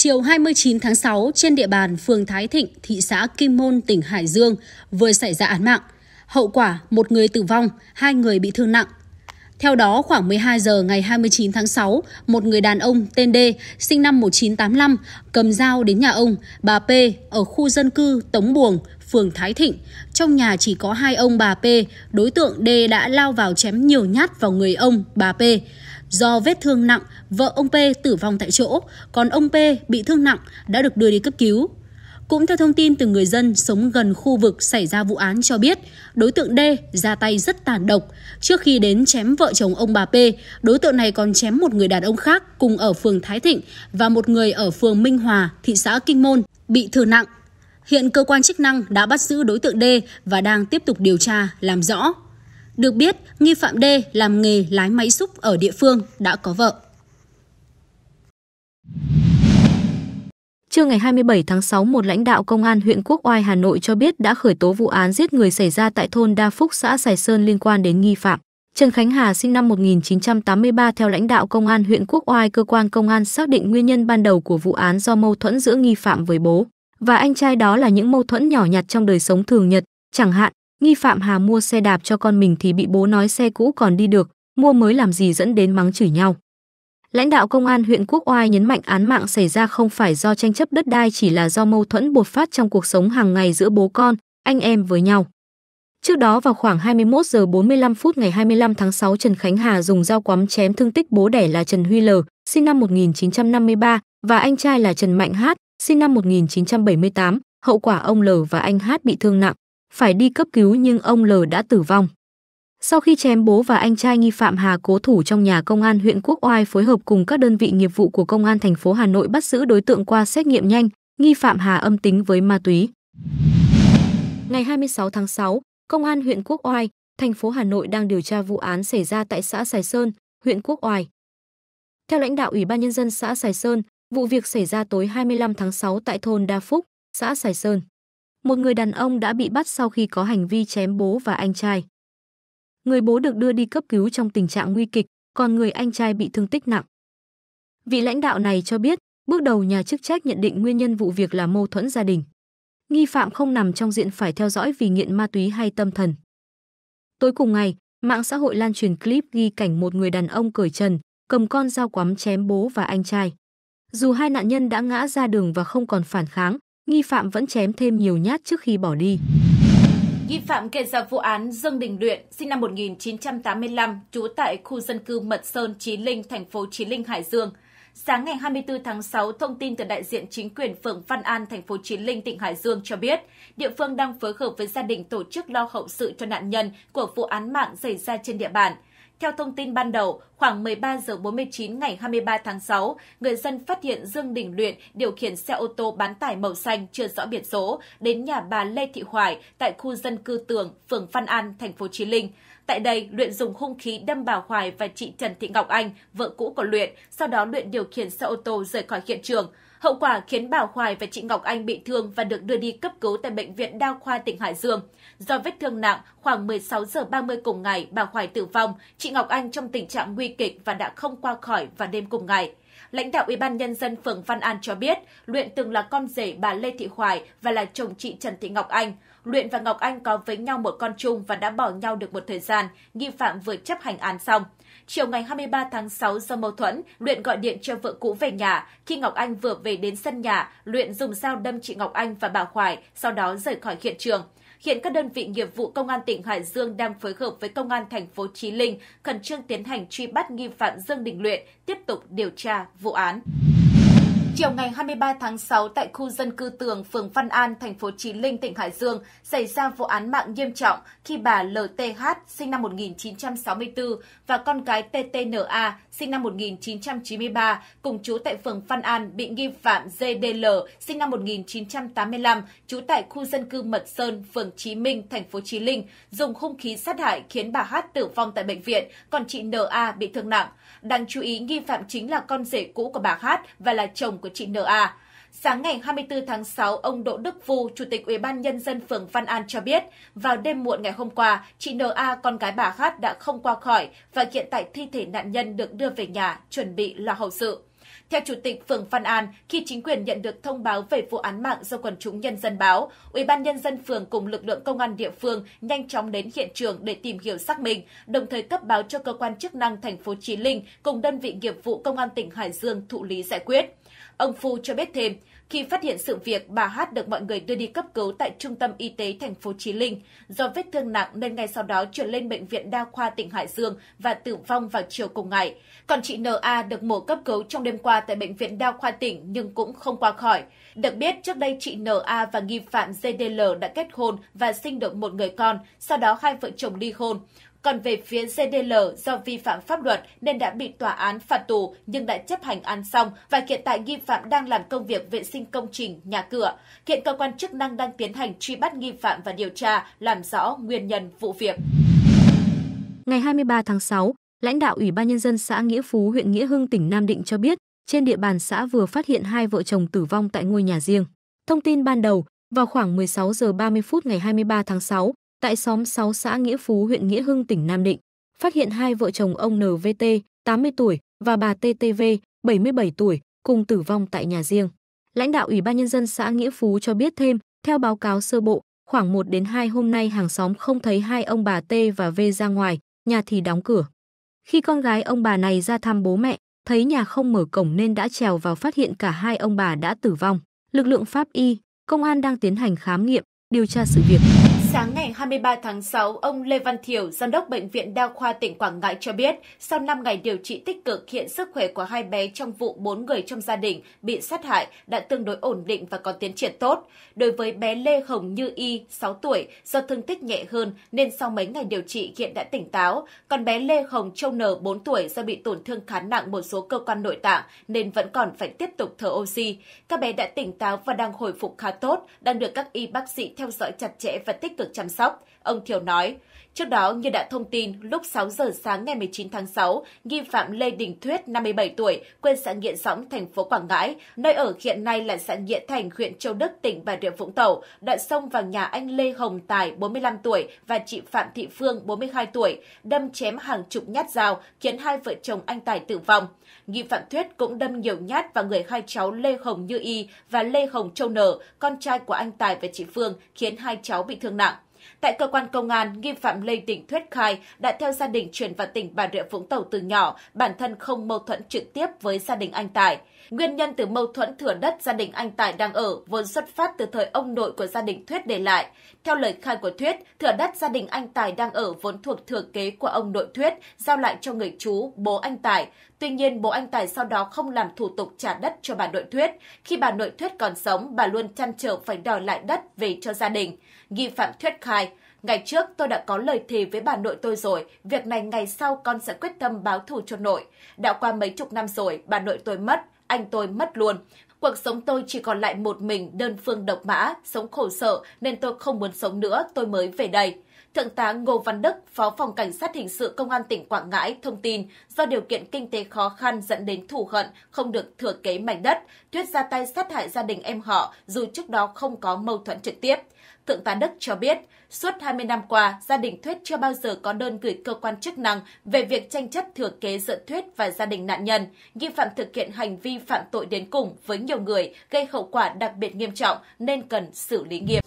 Chiều 29 tháng 6 trên địa bàn phường Thái Thịnh, thị xã Kim Môn, tỉnh Hải Dương vừa xảy ra án mạng. Hậu quả một người tử vong, hai người bị thương nặng. Theo đó, khoảng 12 giờ ngày 29 tháng 6, một người đàn ông tên D, sinh năm 1985, cầm dao đến nhà ông, bà P, ở khu dân cư Tống Buồng, phường Thái Thịnh. Trong nhà chỉ có hai ông bà P, đối tượng D đã lao vào chém nhiều nhát vào người ông, bà P. Do vết thương nặng, vợ ông P tử vong tại chỗ, còn ông P bị thương nặng đã được đưa đi cấp cứu. Cũng theo thông tin từ người dân sống gần khu vực xảy ra vụ án cho biết, đối tượng D ra tay rất tàn độc. Trước khi đến chém vợ chồng ông bà P, đối tượng này còn chém một người đàn ông khác cùng ở phường Thái Thịnh và một người ở phường Minh Hòa, thị xã Kinh Môn, bị thương nặng. Hiện cơ quan chức năng đã bắt giữ đối tượng D và đang tiếp tục điều tra, làm rõ. Được biết, nghi phạm D làm nghề lái máy xúc ở địa phương đã có vợ. Trưa ngày 27 tháng 6, một lãnh đạo công an huyện Quốc Oai Hà Nội cho biết đã khởi tố vụ án giết người xảy ra tại thôn Đa Phúc, xã Sài Sơn liên quan đến nghi phạm. Trần Khánh Hà sinh năm 1983 theo lãnh đạo công an huyện Quốc Oai, cơ quan công an xác định nguyên nhân ban đầu của vụ án do mâu thuẫn giữa nghi phạm với bố và anh trai đó là những mâu thuẫn nhỏ nhặt trong đời sống thường nhật, chẳng hạn Nghi phạm Hà mua xe đạp cho con mình thì bị bố nói xe cũ còn đi được, mua mới làm gì dẫn đến mắng chửi nhau. Lãnh đạo công an huyện Quốc Oai nhấn mạnh án mạng xảy ra không phải do tranh chấp đất đai chỉ là do mâu thuẫn bột phát trong cuộc sống hàng ngày giữa bố con, anh em với nhau. Trước đó vào khoảng 21 giờ 45 phút ngày 25 tháng 6 Trần Khánh Hà dùng dao quắm chém thương tích bố đẻ là Trần Huy L, sinh năm 1953 và anh trai là Trần Mạnh Hát, sinh năm 1978, hậu quả ông L và anh Hát bị thương nặng phải đi cấp cứu nhưng ông L đã tử vong. Sau khi chém bố và anh trai nghi phạm Hà cố thủ trong nhà công an huyện Quốc Oai phối hợp cùng các đơn vị nghiệp vụ của công an thành phố Hà Nội bắt giữ đối tượng qua xét nghiệm nhanh, nghi phạm Hà âm tính với ma túy. Ngày 26 tháng 6, công an huyện Quốc Oai, thành phố Hà Nội đang điều tra vụ án xảy ra tại xã Sài Sơn, huyện Quốc Oai. Theo lãnh đạo Ủy ban nhân dân xã Sài Sơn, vụ việc xảy ra tối 25 tháng 6 tại thôn Đa Phúc, xã Sài Sơn một người đàn ông đã bị bắt sau khi có hành vi chém bố và anh trai. Người bố được đưa đi cấp cứu trong tình trạng nguy kịch, còn người anh trai bị thương tích nặng. Vị lãnh đạo này cho biết, bước đầu nhà chức trách nhận định nguyên nhân vụ việc là mâu thuẫn gia đình. Nghi phạm không nằm trong diện phải theo dõi vì nghiện ma túy hay tâm thần. Tối cùng ngày, mạng xã hội lan truyền clip ghi cảnh một người đàn ông cởi trần, cầm con dao quắm chém bố và anh trai. Dù hai nạn nhân đã ngã ra đường và không còn phản kháng, nghi phạm vẫn chém thêm nhiều nhát trước khi bỏ đi. Nghi phạm gây ra vụ án Dương Đình Luyện, sinh năm 1985, trú tại khu dân cư Mật Sơn, Chí Linh, thành phố Chí Linh, Hải Dương. Sáng ngày 24 tháng 6, thông tin từ đại diện chính quyền phường Văn An, thành phố Chí Linh, tỉnh Hải Dương cho biết, địa phương đang phối hợp với gia đình tổ chức lo hậu sự cho nạn nhân của vụ án mạng xảy ra trên địa bàn – theo thông tin ban đầu, khoảng 13 giờ 49 ngày 23 tháng 6, người dân phát hiện Dương Đình Luyện điều khiển xe ô tô bán tải màu xanh chưa rõ biển số đến nhà bà Lê Thị Hoài tại khu dân cư Tường, phường Phan An, thành phố Chí Linh. Tại đây, Luyện dùng hung khí đâm bà Hoài và chị Trần Thị Ngọc Anh, vợ cũ của Luyện, sau đó Luyện điều khiển xe ô tô rời khỏi hiện trường. Hậu quả khiến bà Hoài và chị Ngọc Anh bị thương và được đưa đi cấp cứu tại Bệnh viện Đa khoa tỉnh Hải Dương. Do vết thương nặng, khoảng 16 giờ 30 cùng ngày, bà Hoài tử vong, chị Ngọc Anh trong tình trạng nguy kịch và đã không qua khỏi vào đêm cùng ngày. Lãnh đạo Ủy ban Nhân dân phường Văn An cho biết, Luyện từng là con rể bà Lê Thị Hoài và là chồng chị Trần Thị Ngọc Anh. Luyện và Ngọc Anh có với nhau một con chung và đã bỏ nhau được một thời gian, nghi phạm vừa chấp hành án xong. Chiều ngày 23 tháng 6 do mâu thuẫn, Luyện gọi điện cho vợ cũ về nhà. Khi Ngọc Anh vừa về đến sân nhà, Luyện dùng dao đâm chị Ngọc Anh và bà Khoải, sau đó rời khỏi hiện trường. Hiện các đơn vị nghiệp vụ Công an tỉnh Hải Dương đang phối hợp với Công an thành phố Chí Linh khẩn trương tiến hành truy bắt nghi phạm Dương Đình Luyện, tiếp tục điều tra vụ án. Chiều ngày 23 tháng 6 tại khu dân cư Tường, phường Văn An, thành phố Chí Linh, tỉnh Hải Dương xảy ra vụ án mạng nghiêm trọng khi bà LTH sinh năm 1964 và con gái TTNA sinh năm 1993 cùng chú tại phường Văn An bị nghi phạm GDL sinh năm 1985 trú tại khu dân cư Mật Sơn, phường Chí Minh, thành phố Chí Linh dùng hung khí sát hại khiến bà hát tử vong tại bệnh viện, còn chị NA bị thương nặng. Đáng chú ý nghi phạm chính là con rể cũ của bà hát và là chồng của của chị N.A. Sáng ngày 24 tháng 6, ông Đỗ Đức Vu, Chủ tịch Ủy ban Nhân dân phường Văn An cho biết, vào đêm muộn ngày hôm qua, chị N.A. con gái bà Hát đã không qua khỏi và hiện tại thi thể nạn nhân được đưa về nhà, chuẩn bị lo hậu sự. Theo Chủ tịch phường Văn An, khi chính quyền nhận được thông báo về vụ án mạng do quần chúng nhân dân báo, Ủy ban nhân dân phường cùng lực lượng công an địa phương nhanh chóng đến hiện trường để tìm hiểu xác minh, đồng thời cấp báo cho cơ quan chức năng thành phố Chí Linh cùng đơn vị nghiệp vụ công an tỉnh Hải Dương thụ lý giải quyết. Ông Phu cho biết thêm, khi phát hiện sự việc, bà Hát được mọi người đưa đi cấp cứu tại trung tâm y tế thành phố Chí Linh do vết thương nặng nên ngay sau đó chuyển lên bệnh viện đa khoa tỉnh Hải Dương và tử vong vào chiều cùng ngày. Còn chị N.A được mổ cấp cứu trong đêm qua tại bệnh viện đa khoa tỉnh nhưng cũng không qua khỏi. Được biết, trước đây chị N.A và nghi phạm JDL đã kết hôn và sinh được một người con, sau đó hai vợ chồng ly hôn. Còn về phía CDL do vi phạm pháp luật nên đã bị tòa án phạt tù nhưng đã chấp hành án xong và hiện tại nghi phạm đang làm công việc vệ sinh công trình, nhà cửa. Hiện cơ quan chức năng đang tiến hành truy bắt nghi phạm và điều tra, làm rõ nguyên nhân vụ việc. Ngày 23 tháng 6, lãnh đạo Ủy ban Nhân dân xã Nghĩa Phú, huyện Nghĩa Hưng, tỉnh Nam Định cho biết, trên địa bàn xã vừa phát hiện hai vợ chồng tử vong tại ngôi nhà riêng. Thông tin ban đầu, vào khoảng 16 giờ 30 phút ngày 23 tháng 6, tại xóm 6 xã Nghĩa Phú huyện Nghĩa Hưng tỉnh Nam Định, phát hiện hai vợ chồng ông NVT, 80 tuổi và bà TTV, 77 tuổi, cùng tử vong tại nhà riêng. Lãnh đạo Ủy ban nhân dân xã Nghĩa Phú cho biết thêm, theo báo cáo sơ bộ, khoảng 1 đến 2 hôm nay hàng xóm không thấy hai ông bà T và V ra ngoài, nhà thì đóng cửa. Khi con gái ông bà này ra thăm bố mẹ, thấy nhà không mở cổng nên đã trèo vào phát hiện cả hai ông bà đã tử vong. Lực lượng pháp y, công an đang tiến hành khám nghiệm, điều tra sự việc. Sáng ngày 23 tháng 6, ông Lê Văn Thiểu, Giám đốc Bệnh viện Đa khoa tỉnh Quảng Ngãi cho biết, sau 5 ngày điều trị tích cực, hiện sức khỏe của hai bé trong vụ 4 người trong gia đình bị sát hại đã tương đối ổn định và có tiến triển tốt. Đối với bé Lê Hồng Như Y, 6 tuổi, do thương tích nhẹ hơn nên sau mấy ngày điều trị hiện đã tỉnh táo. Còn bé Lê Hồng Châu N, 4 tuổi, do bị tổn thương khá nặng một số cơ quan nội tạng nên vẫn còn phải tiếp tục thở oxy. Các bé đã tỉnh táo và đang hồi phục khá tốt, đang được các y bác sĩ theo dõi chặt chẽ và tích tích cực chăm sóc Ông Thiều nói, Trước đó, như đã thông tin, lúc 6 giờ sáng ngày 19 tháng 6, nghi phạm Lê Đình Thuyết, 57 tuổi, quê xã Nghĩa Sóng thành phố Quảng Ngãi, nơi ở hiện nay là xã Nghĩa Thành, huyện Châu Đức, tỉnh Bà Rịa Vũng Tàu, đã xông vào nhà anh Lê Hồng Tài, 45 tuổi và chị Phạm Thị Phương, 42 tuổi, đâm chém hàng chục nhát dao, khiến hai vợ chồng anh Tài tử vong. Nghi phạm Thuyết cũng đâm nhiều nhát vào người hai cháu Lê Hồng Như Y và Lê Hồng Châu Nở, con trai của anh Tài và chị Phương, khiến hai cháu bị thương nặng. Tại cơ quan công an, nghi phạm Lê Đình Thuyết khai đã theo gia đình chuyển vào tỉnh Bà Rịa Vũng Tàu từ nhỏ, bản thân không mâu thuẫn trực tiếp với gia đình anh Tài. Nguyên nhân từ mâu thuẫn thửa đất gia đình anh Tài đang ở vốn xuất phát từ thời ông nội của gia đình Thuyết để lại. Theo lời khai của Thuyết, thửa đất gia đình anh Tài đang ở vốn thuộc thừa kế của ông nội Thuyết, giao lại cho người chú, bố anh Tài. Tuy nhiên, bố anh Tài sau đó không làm thủ tục trả đất cho bà nội Thuyết. Khi bà nội Thuyết còn sống, bà luôn chăn trở phải đòi lại đất về cho gia đình. Nghi phạm Thuyết khai, Ngày trước tôi đã có lời thì với bà nội tôi rồi, việc này ngày sau con sẽ quyết tâm báo thù cho nội. Đã qua mấy chục năm rồi, bà nội tôi mất, anh tôi mất luôn. Cuộc sống tôi chỉ còn lại một mình đơn phương độc mã, sống khổ sở nên tôi không muốn sống nữa, tôi mới về đây. Thượng tá Ngô Văn Đức, Phó phòng Cảnh sát hình sự Công an tỉnh Quảng Ngãi thông tin do điều kiện kinh tế khó khăn dẫn đến thù hận không được thừa kế mảnh đất, Thuyết ra tay sát hại gia đình em họ dù trước đó không có mâu thuẫn trực tiếp. Thượng tá Đức cho biết, suốt 20 năm qua, gia đình Thuyết chưa bao giờ có đơn gửi cơ quan chức năng về việc tranh chấp thừa kế giữa Thuyết và gia đình nạn nhân. Nghi phạm thực hiện hành vi phạm tội đến cùng với nhiều người gây hậu quả đặc biệt nghiêm trọng nên cần xử lý nghiêm.